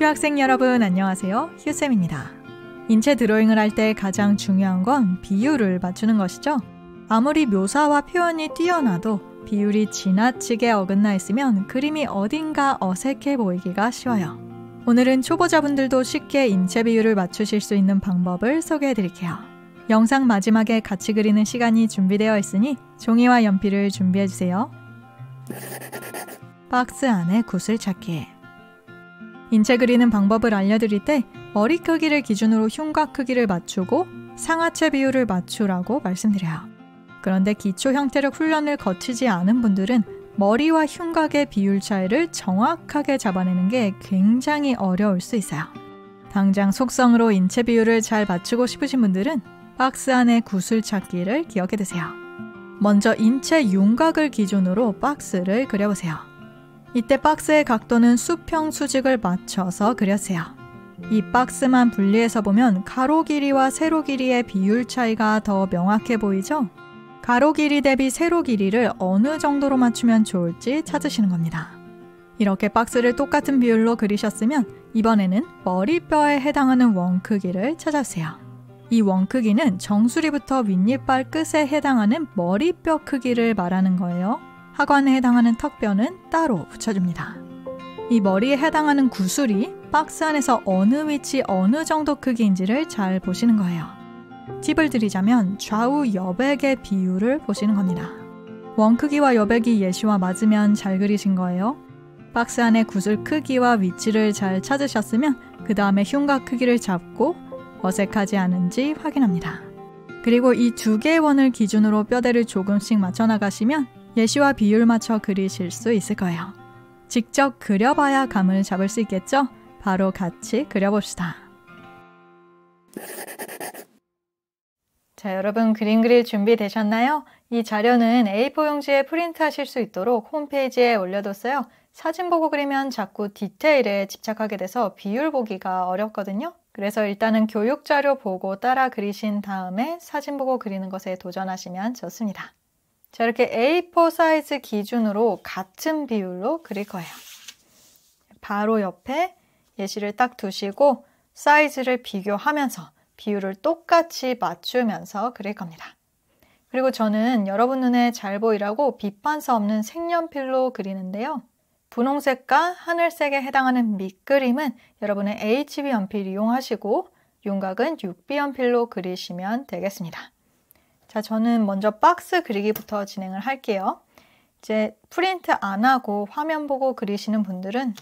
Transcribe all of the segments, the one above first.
휴학생 여러분 안녕하세요. 휴쌤입니다. 인체 드로잉을 할 때 가장 중요한 건 비율을 맞추는 것이죠. 아무리 묘사와 표현이 뛰어나도 비율이 지나치게 어긋나 있으면 그림이 어딘가 어색해 보이기가 쉬워요. 오늘은 초보자분들도 쉽게 인체 비율을 맞추실 수 있는 방법을 소개해 드릴게요. 영상 마지막에 같이 그리는 시간이 준비되어 있으니 종이와 연필을 준비해 주세요. 박스 안에 구슬 찾기. 인체 그리는 방법을 알려드릴 때 머리 크기를 기준으로 흉곽 크기를 맞추고 상하체 비율을 맞추라고 말씀드려요. 그런데 기초 형태력 훈련을 거치지 않은 분들은 머리와 흉곽의 비율 차이를 정확하게 잡아내는 게 굉장히 어려울 수 있어요. 당장 속성으로 인체 비율을 잘 맞추고 싶으신 분들은 박스 안에 구슬 찾기를 기억해 두세요. 먼저 인체 윤곽을 기준으로 박스를 그려보세요. 이때 박스의 각도는 수평 수직을 맞춰서 그렸세요이 박스만 분리해서 보면 가로 길이와 세로 길이의 비율 차이가 더 명확해 보이죠? 가로 길이 대비 세로 길이를 어느 정도로 맞추면 좋을지 찾으시는 겁니다. 이렇게 박스를 똑같은 비율로 그리셨으면 이번에는 머리뼈에 해당하는 원 크기를 찾아주세요. 이 원 크기는 정수리부터 윗니빨 끝에 해당하는 머리뼈 크기를 말하는 거예요. 하관에 해당하는 턱뼈는 따로 붙여줍니다. 이 머리에 해당하는 구슬이 박스 안에서 어느 위치 어느 정도 크기인지를 잘 보시는 거예요. 팁을 드리자면 좌우 여백의 비율을 보시는 겁니다. 원 크기와 여백이 예시와 맞으면 잘 그리신 거예요. 박스 안에 구슬 크기와 위치를 잘 찾으셨으면 그 다음에 흉곽 크기를 잡고 어색하지 않은지 확인합니다. 그리고 이 두 개의 원을 기준으로 뼈대를 조금씩 맞춰 나가시면 예시와 비율 맞춰 그리실 수 있을 거예요. 직접 그려봐야 감을 잡을 수 있겠죠? 바로 같이 그려봅시다. 자, 여러분 그림 그릴 준비 되셨나요? 이 자료는 A4 용지에 프린트하실 수 있도록 홈페이지에 올려뒀어요. 사진 보고 그리면 자꾸 디테일에 집착하게 돼서 비율 보기가 어렵거든요. 그래서 일단은 교육 자료 보고 따라 그리신 다음에 사진 보고 그리는 것에 도전하시면 좋습니다. 자, 이렇게 A4 사이즈 기준으로 같은 비율로 그릴 거예요. 바로 옆에 예시를 딱 두시고 사이즈를 비교하면서 비율을 똑같이 맞추면서 그릴 겁니다. 그리고 저는 여러분 눈에 잘 보이라고 빛반사 없는 색연필로 그리는데요. 분홍색과 하늘색에 해당하는 밑그림은 여러분의 HB 연필 이용하시고 윤곽은 6B 연필로 그리시면 되겠습니다. 자, 저는 먼저 박스 그리기부터 진행을 할게요. 이제 프린트 안 하고 화면 보고 그리시는 분들은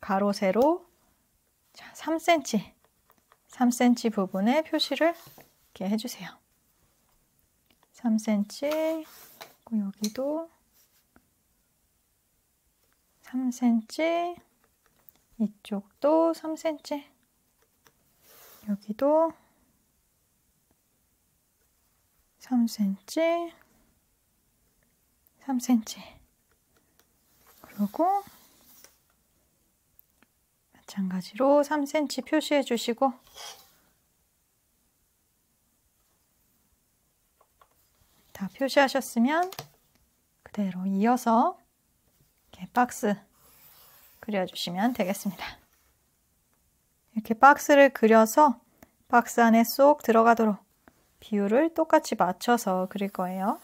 가로, 세로 3cm, 3cm 부분에 표시를 이렇게 해주세요. 3cm, 여기도 3cm, 이쪽도 3cm, 여기도 3cm, 3cm. 그리고 마찬가지로 3cm 표시해 주시고 다 표시하셨으면 그대로 이어서 이렇게 박스 그려주시면 되겠습니다. 이렇게 박스를 그려서 박스 안에 쏙 들어가도록 비율을 똑같이 맞춰서 그릴 거예요.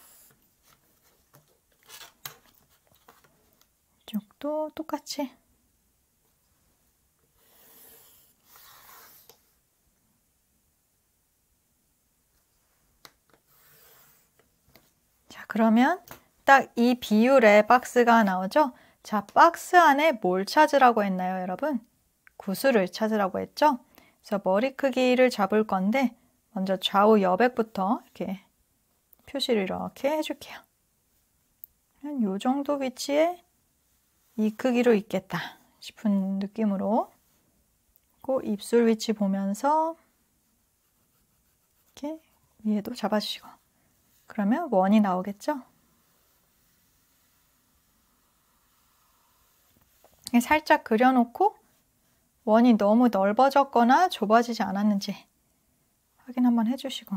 이쪽도 똑같이 자 그러면 딱 이 비율의 박스가 나오죠? 자 박스 안에 뭘 찾으라고 했나요 여러분? 구슬을 찾으라고 했죠? 그래서 머리 크기를 잡을 건데 먼저 좌우 여백부터 이렇게 표시를 이렇게 해줄게요. 한요 정도 위치에 이 크기로 있겠다 싶은 느낌으로 그 입술 위치 보면서 이렇게 위에도 잡아주시고 그러면 원이 나오겠죠? 살짝 그려놓고 원이 너무 넓어졌거나 좁아지지 않았는지 확인 한번 해주시고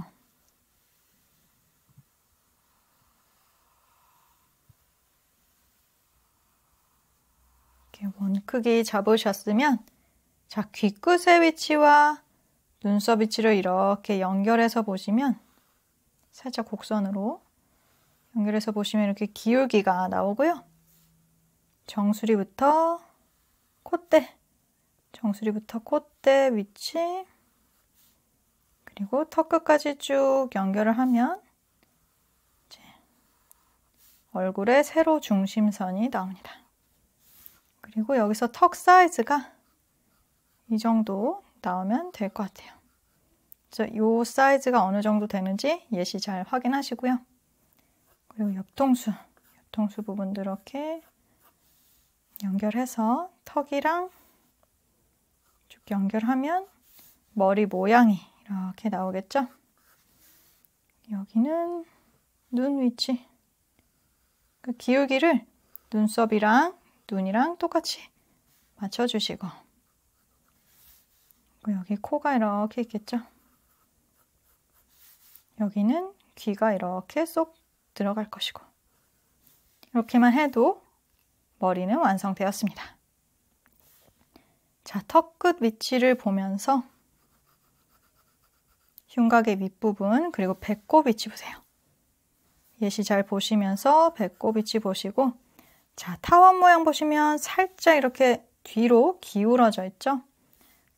이렇게 원 크기 잡으셨으면 자 귀끝의 위치와 눈썹 위치를 이렇게 연결해서 보시면 살짝 곡선으로 연결해서 보시면 이렇게 기울기가 나오고요. 정수리부터 콧대, 정수리부터 콧대 위치, 그리고 턱 끝까지 쭉 연결을 하면 얼굴의 세로 중심선이 나옵니다. 그리고 여기서 턱 사이즈가 이 정도 나오면 될 것 같아요. 이 사이즈가 어느 정도 되는지 예시 잘 확인하시고요. 그리고 옆통수, 옆통수 부분도 이렇게 연결해서 턱이랑 쭉 연결하면 머리 모양이 이렇게 나오겠죠? 여기는 눈 위치. 그 기울기를 눈썹이랑 눈이랑 똑같이 맞춰주시고. 여기 코가 이렇게 있겠죠? 여기는 귀가 이렇게 쏙 들어갈 것이고. 이렇게만 해도 머리는 완성되었습니다. 자, 턱 끝 위치를 보면서 흉곽의 윗부분 그리고 배꼽 위치 보세요. 예시 잘 보시면서 배꼽 위치 보시고 자 타원 모양 보시면 살짝 이렇게 뒤로 기울어져 있죠?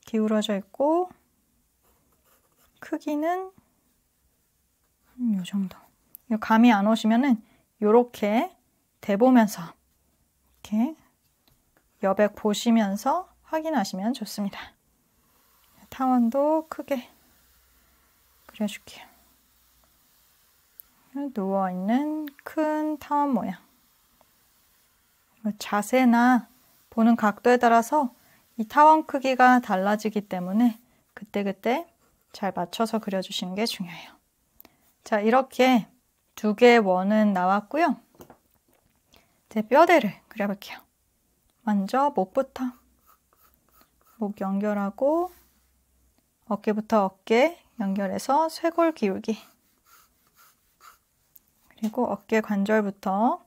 기울어져 있고 크기는 음, 요 정도 감이 안 오시면은 요렇게 대보면서 이렇게 여백 보시면서 확인하시면 좋습니다. 타원도 크게 그려줄게요. 누워있는 큰 타원 모양. 자세나 보는 각도에 따라서 이 타원 크기가 달라지기 때문에 그때그때 잘 맞춰서 그려주시는 게 중요해요. 자, 이렇게 두 개의 원은 나왔고요. 이제 뼈대를 그려볼게요. 먼저 목부터 목 연결하고 어깨부터 어깨 연결해서 쇄골 기울기 그리고 어깨 관절부터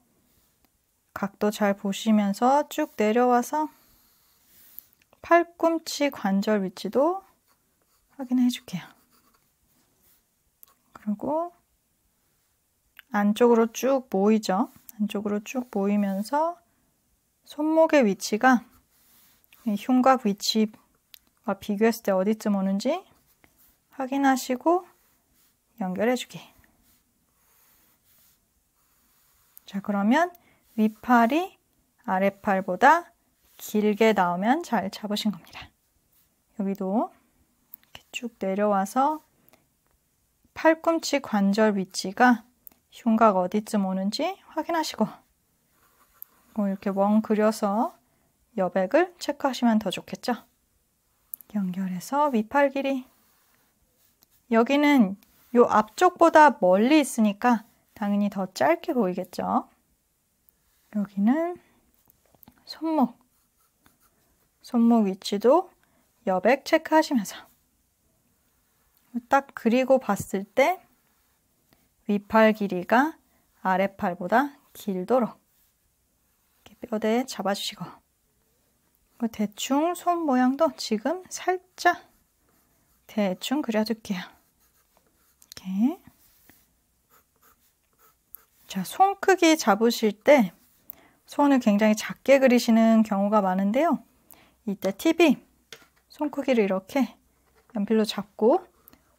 각도 잘 보시면서 쭉 내려와서 팔꿈치 관절 위치도 확인해 줄게요. 그리고 안쪽으로 쭉 모이죠. 안쪽으로 쭉 모이면서 손목의 위치가 흉곽 위치와 비교했을 때 어디쯤 오는지 확인하시고 연결해주기. 자, 그러면 위팔이 아래팔보다 길게 나오면 잘 잡으신 겁니다. 여기도 이렇게 쭉 내려와서 팔꿈치 관절 위치가 흉곽 어디쯤 오는지 확인하시고 어, 이렇게 원 그려서 여백을 체크하시면 더 좋겠죠? 연결해서 위팔 길이 여기는 요 앞쪽보다 멀리 있으니까 당연히 더 짧게 보이겠죠. 여기는 손목. 손목 위치도 여백 체크하시면서 딱 그리고 봤을 때 위팔 길이가 아래팔보다 길도록 뼈대 에 잡아주시고 대충 손 모양도 지금 살짝 대충 그려둘게요. 이렇게. 자, 손 크기 잡으실 때 손을 굉장히 작게 그리시는 경우가 많은데요. 이때 팁이 손 크기를 이렇게 연필로 잡고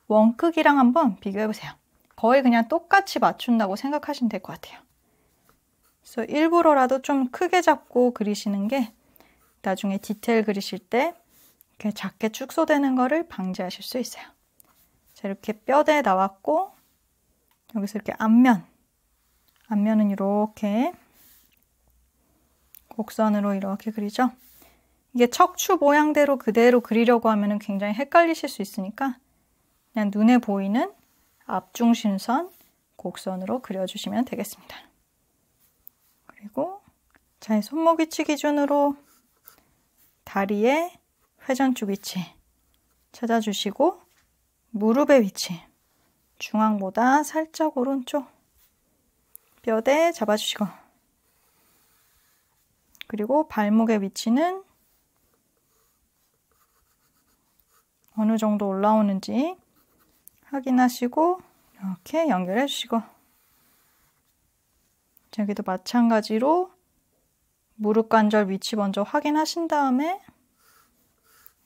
원 크기랑 한번 비교해 보세요. 거의 그냥 똑같이 맞춘다고 생각하시면 될 것 같아요. 그래서 일부러라도 좀 크게 잡고 그리시는 게 나중에 디테일 그리실 때 이렇게 작게 축소되는 거를 방지하실 수 있어요. 자, 이렇게 뼈대 나왔고, 여기서 이렇게 앞면. 앞면은 이렇게 곡선으로 이렇게 그리죠. 이게 척추 모양대로 그대로 그리려고 하면 굉장히 헷갈리실 수 있으니까 그냥 눈에 보이는 앞중심선 곡선으로 그려주시면 되겠습니다. 그리고 자, 손목 위치 기준으로 다리의 회전축 위치 찾아주시고 무릎의 위치. 중앙보다 살짝 오른쪽. 뼈대 잡아주시고. 그리고 발목의 위치는 어느 정도 올라오는지 확인하시고, 이렇게 연결해 주시고. 여기도 마찬가지로 무릎 관절 위치 먼저 확인하신 다음에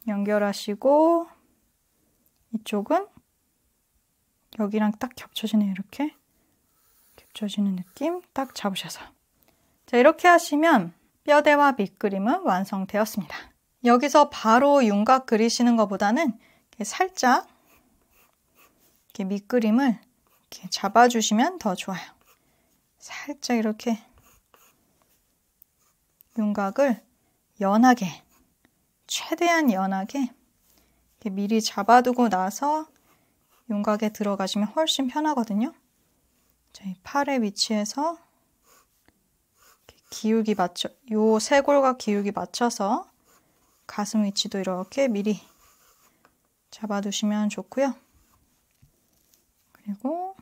연결하시고 이쪽은 여기랑 딱 겹쳐지네 이렇게 겹쳐지는 느낌 딱 잡으셔서 자 이렇게 하시면 뼈대와 밑그림은 완성되었습니다. 여기서 바로 윤곽 그리시는 것보다는 이렇게 살짝 이렇게 밑그림을 이렇게 잡아주시면 더 좋아요. 살짝 이렇게 윤곽을 연하게 최대한 연하게 미리 잡아두고 나서 윤곽에 들어가시면 훨씬 편하거든요. 저희 팔에위치해서 기울기 맞춰, 요 쇄골과 기울기 맞춰서 가슴 위치도 이렇게 미리 잡아두시면 좋고요. 그리고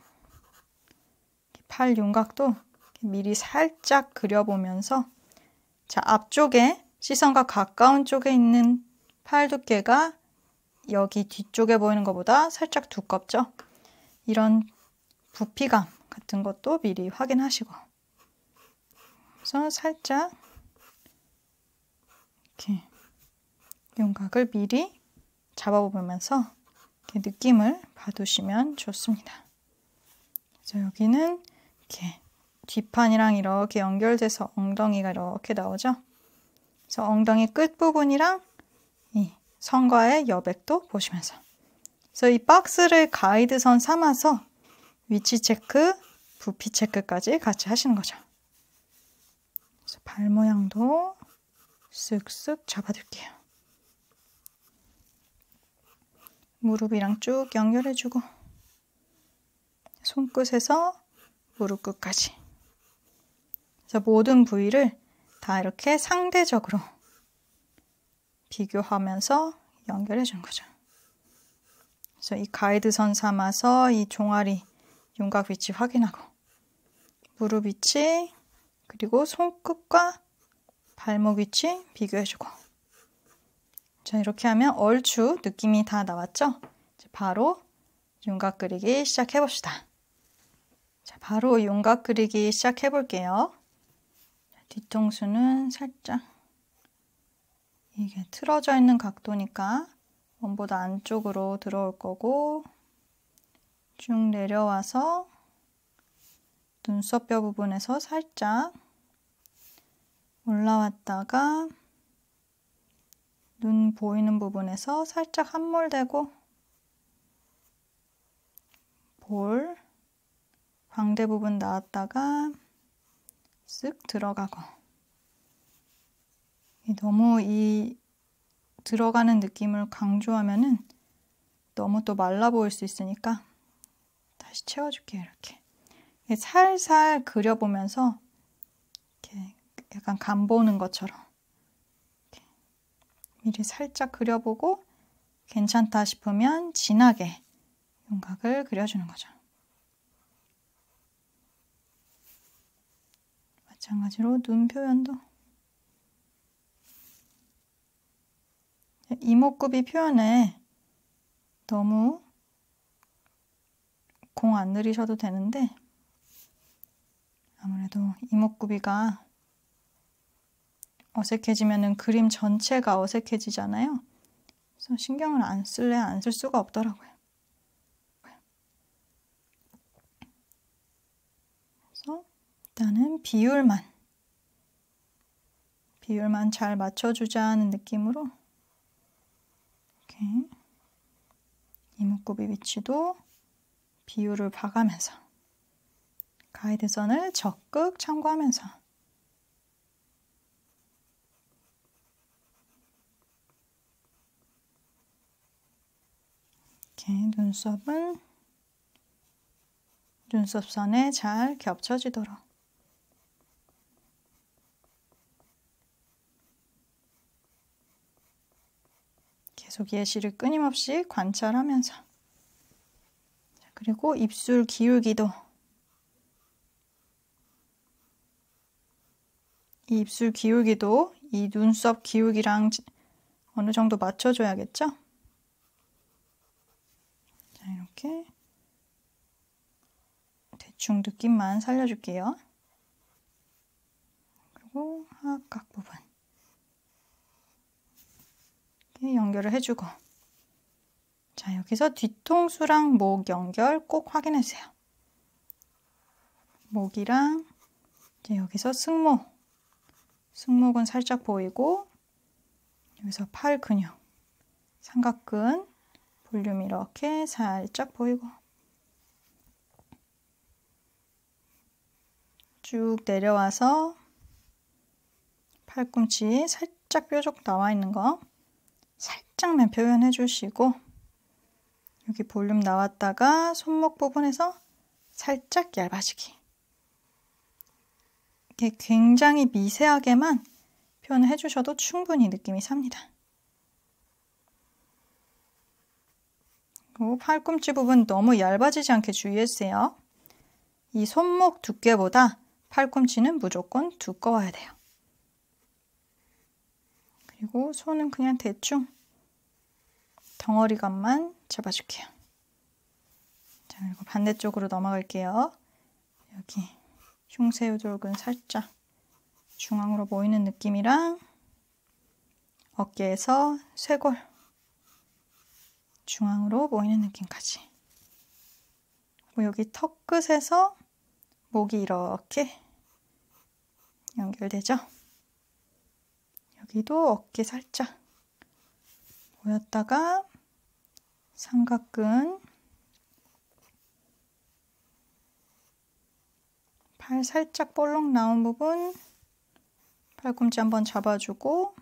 팔 윤곽도 미리 살짝 그려보면서 자 앞쪽에 시선과 가까운 쪽에 있는 팔 두께가 여기 뒤쪽에 보이는 것보다 살짝 두껍죠? 이런 부피감 같은 것도 미리 확인하시고 그래서 살짝 이렇게 윤곽을 미리 잡아보면서 이렇게 느낌을 봐두시면 좋습니다. 그래서 여기는 이렇게 뒷판이랑 이렇게 연결돼서 엉덩이가 이렇게 나오죠. 그래서 엉덩이 끝부분이랑 이 선과의 여백도 보시면서 그래서 이 박스를 가이드선 삼아서 위치 체크, 부피 체크까지 같이 하시는 거죠. 그래서 발 모양도 쓱쓱 잡아둘게요. 무릎이랑 쭉 연결해주고 손끝에서 무릎 끝까지 그래서 모든 부위를 다 이렇게 상대적으로 비교하면서 연결해 준 거죠. 그래서 이 가이드선 삼아서 이 종아리 윤곽 위치 확인하고 무릎 위치 그리고 손끝과 발목 위치 비교해주고 자 이렇게 하면 얼추 느낌이 다 나왔죠? 이제 바로 윤곽 그리기 시작해 봅시다. 자 바로 윤곽 그리기 시작해 볼게요. 뒤통수는 살짝 이게 틀어져 있는 각도니까 원보다 안쪽으로 들어올 거고 쭉 내려와서 눈썹뼈 부분에서 살짝 올라왔다가 눈 보이는 부분에서 살짝 함몰되고 볼 광대 부분 나왔다가 쓱 들어가고 너무 이 들어가는 느낌을 강조하면은 너무 또 말라 보일 수 있으니까 다시 채워줄게요. 이렇게 살살 그려보면서 이렇게 약간 간 보는 것처럼 미리 살짝 그려보고 괜찮다 싶으면 진하게 윤곽을 그려주는 거죠. 마찬가지로 눈 표현도 이목구비 표현에 너무 공안 늘리셔도 되는데 아무래도 이목구비가 어색해지면 그림 전체가 어색해지잖아요. 그래서 신경을 안 쓸래 안 쓸 수가 없더라고요. 그래서 일단은 비율만 비율만 잘 맞춰주자는 느낌으로 이렇게 이목구비 위치도 비율을 봐가면서 가이드선을 적극 참고하면서 이렇게 눈썹은 눈썹선에 잘 겹쳐지도록 계속 예시를 끊임없이 관찰하면서 그리고 입술 기울기도 이 입술 기울기도 이 눈썹 기울기랑 어느 정도 맞춰줘야겠죠? 자, 이렇게 대충 느낌만 살려줄게요. 그리고 하악각 부분 연결을 해주고 자 여기서 뒤통수랑 목 연결 꼭확인하세요 목이랑 이제 여기서 승모 승모근 살짝 보이고 여기서 팔 근육 삼각근 볼륨 이렇게 살짝 보이고 쭉 내려와서 팔꿈치 살짝 뾰족 나와 있는 거 살짝만 표현해 주시고 여기 볼륨 나왔다가 손목 부분에서 살짝 얇아지기 이게 굉장히 미세하게만 표현 해주셔도 충분히 느낌이 삽니다. 그리고 팔꿈치 부분 너무 얇아지지 않게 주의해주세요. 이 손목 두께보다 팔꿈치는 무조건 두꺼워야 돼요. 그리고 손은 그냥 대충 덩어리감만 잡아줄게요. 자, 그리고 반대쪽으로 넘어갈게요. 여기 흉새우 돌근 살짝 중앙으로 모이는 느낌이랑 어깨에서 쇄골 중앙으로 모이는 느낌까지 여기 턱 끝에서 목이 이렇게 연결되죠? 여기도 어깨 살짝 모였다가 삼각근 팔 살짝 볼록 나온 부분 팔꿈치 한번 잡아주고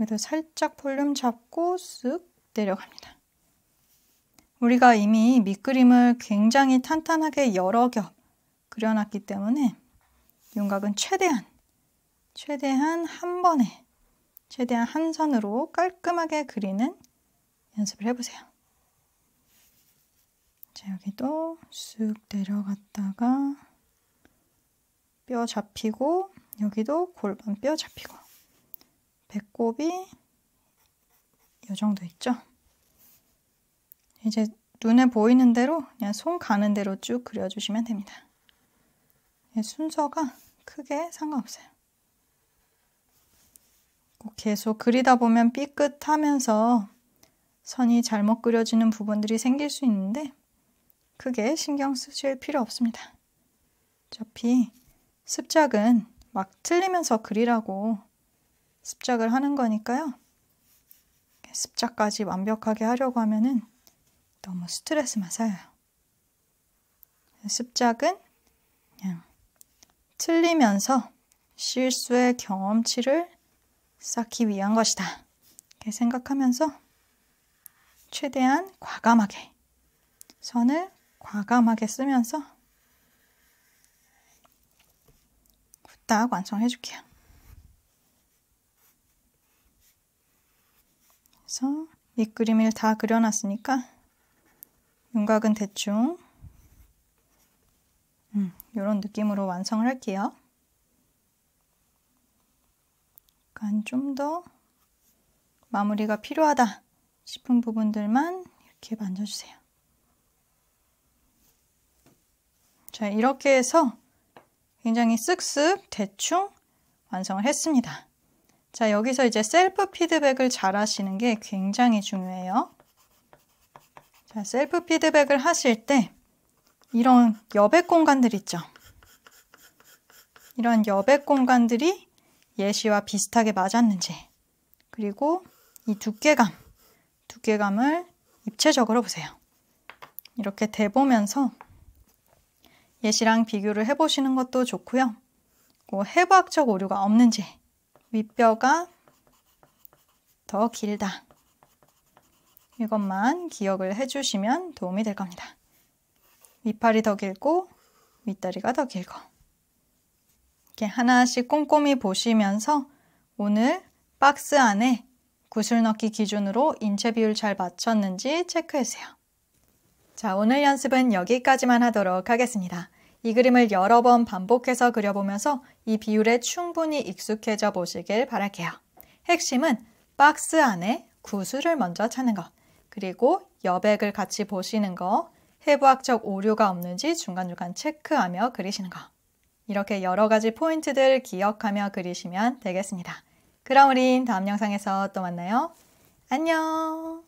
여기도 살짝 볼륨 잡고 쓱 내려갑니다. 우리가 이미 밑그림을 굉장히 탄탄하게 여러 겹 그려놨기 때문에 윤곽은 최대한 최대한 한 번에, 최대한 한 선으로 깔끔하게 그리는 연습을 해보세요. 자, 여기도 쑥 내려갔다가 뼈 잡히고, 여기도 골반 뼈 잡히고, 배꼽이 이 정도 있죠? 이제 눈에 보이는 대로 그냥 손 가는 대로 쭉 그려주시면 됩니다. 예, 순서가 크게 상관없어요. 계속 그리다 보면 삐끗하면서 선이 잘못 그려지는 부분들이 생길 수 있는데 크게 신경 쓰실 필요 없습니다. 어차피 습작은 막 틀리면서 그리라고 습작을 하는 거니까요. 습작까지 완벽하게 하려고 하면은 너무 스트레스만 쌓여요. 습작은 그냥 틀리면서 실수의 경험치를 쌓기 위한 것이다. 이렇게 생각하면서 최대한 과감하게 선을 과감하게 쓰면서 딱 완성해 줄게요. 그래서 밑그림을 다 그려놨으니까 윤곽은 대충 이런 음, 느낌으로 완성을 할게요. 약간 좀 더 마무리가 필요하다 싶은 부분들만 이렇게 만져주세요. 자, 이렇게 해서 굉장히 쓱쓱 대충 완성을 했습니다. 자, 여기서 이제 셀프 피드백을 잘 하시는 게 굉장히 중요해요. 자, 셀프 피드백을 하실 때 이런 여백 공간들 있죠. 이런 여백 공간들이 예시와 비슷하게 맞았는지 그리고 이 두께감, 두께감을 입체적으로 보세요. 이렇게 대보면서 예시랑 비교를 해보시는 것도 좋고요. 뭐 해부학적 오류가 없는지 윗뼈가 더 길다. 이것만 기억을 해주시면 도움이 될 겁니다. 윗팔이 더 길고 윗다리가 더 길고 이렇게 하나씩 꼼꼼히 보시면서 오늘 박스 안에 구슬 넣기 기준으로 인체 비율 잘 맞췄는지 체크해주세요. 자, 오늘 연습은 여기까지만 하도록 하겠습니다. 이 그림을 여러 번 반복해서 그려보면서 이 비율에 충분히 익숙해져 보시길 바랄게요. 핵심은 박스 안에 구슬을 먼저 찾는 것, 그리고 여백을 같이 보시는 것, 해부학적 오류가 없는지 중간중간 체크하며 그리시는 것. 이렇게 여러 가지 포인트들 기억하며 그리시면 되겠습니다. 그럼 우린 다음 영상에서 또 만나요. 안녕!